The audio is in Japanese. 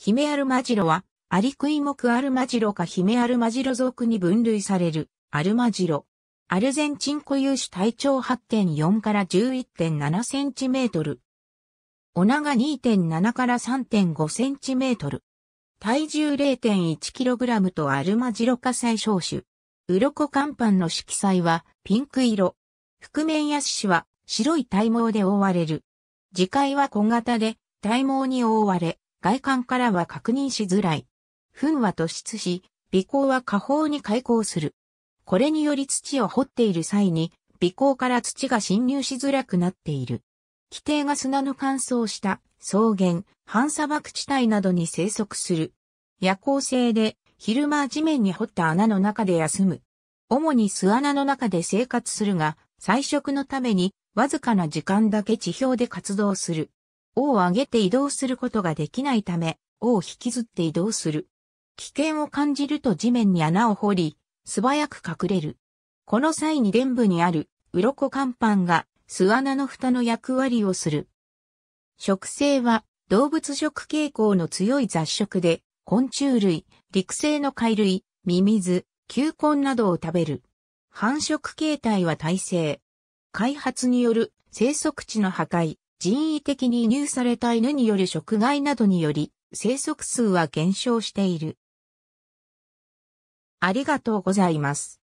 ヒメアルマジロは、アリクイモクアルマジロかヒメアルマジロ属に分類される、アルマジロ。アルゼンチン固有種体長8.4から11.7センチメートル。お長2.7から3.5センチメートル。体重0.1キログラムとアルマジロ化最小種。コ甲板の色彩はピンク色。覆面ヤシシは白い体毛で覆われる。磁界は小型で体毛に覆われ、外観からは確認しづらい。糞は突出し、鼻孔は下方に開口する。これにより土を掘っている際に、鼻孔から土が侵入しづらくなっている。規定が砂の乾燥した草原、半砂漠地帯などに生息する。夜行性で昼間地面に掘った穴の中で休む。主に巣穴の中で生活するが、採食のためにわずかな時間だけ地表で活動する。尾を上げて移動することができないため、尾を引きずって移動する。危険を感じると地面に穴を掘り、素早く隠れる。この際に伝部にある、鱗甲板が、巣穴の蓋の役割をする。食性は、動物食傾向の強い雑食で、昆虫類、陸生の貝類、ミミズ、球根などを食べる。繁殖形態は耐性。開発による生息地の破壊、人為的に入された犬による食害などにより、生息数は減少している。ありがとうございます。